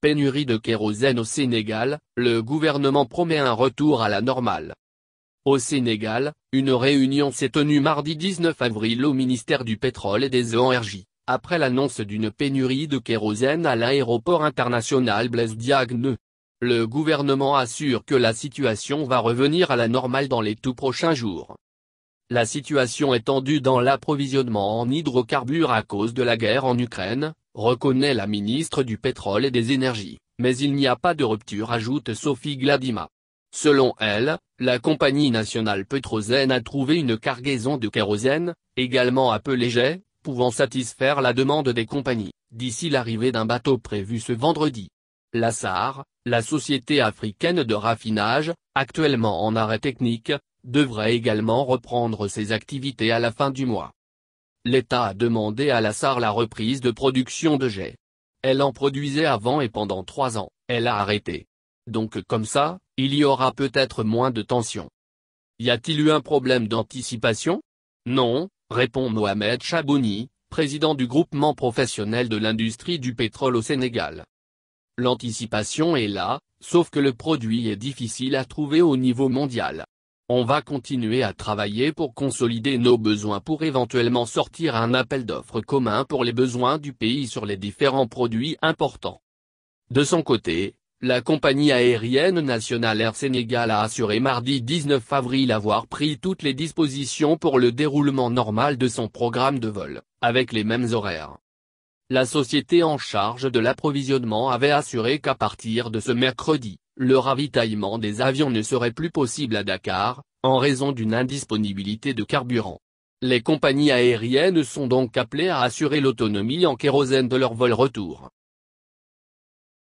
Pénurie de kérosène au Sénégal, le gouvernement promet un retour à la normale. Au Sénégal, une réunion s'est tenue mardi 19 avril au ministère du Pétrole et des Énergies, après l'annonce d'une pénurie de kérosène à l'aéroport international Blaise Diagne. Le gouvernement assure que la situation va revenir à la normale dans les tout prochains jours. La situation est tendue dans l'approvisionnement en hydrocarbures à cause de la guerre en Ukraine, reconnaît la ministre du Pétrole et des Énergies, mais il n'y a pas de rupture ajoute Sophie Gladima. Selon elle, la compagnie nationale Petrozen a trouvé une cargaison de kérosène, également peu jet, pouvant satisfaire la demande des compagnies, d'ici l'arrivée d'un bateau prévu ce vendredi. La SAR, la Société africaine de raffinage, actuellement en arrêt technique, devrait également reprendre ses activités à la fin du mois l'État a demandé à la SAR la reprise de production de jets. Elle en produisait avant et pendant trois ans, elle a arrêté. Donc comme ça, il y aura peut-être moins de tensions. Y a-t-il eu un problème d'anticipation Non, répond Mohamed Chabouni, président du groupement professionnel de l'industrie du pétrole au Sénégal. L'anticipation est là, sauf que le produit est difficile à trouver au niveau mondial. On va continuer à travailler pour consolider nos besoins pour éventuellement sortir un appel d'offres commun pour les besoins du pays sur les différents produits importants. De son côté, la compagnie aérienne nationale Air Sénégal a assuré mardi 19 avril avoir pris toutes les dispositions pour le déroulement normal de son programme de vol, avec les mêmes horaires. La société en charge de l'approvisionnement avait assuré qu'à partir de ce mercredi, le ravitaillement des avions ne serait plus possible à Dakar, en raison d'une indisponibilité de carburant. Les compagnies aériennes sont donc appelées à assurer l'autonomie en kérosène de leur vol retour.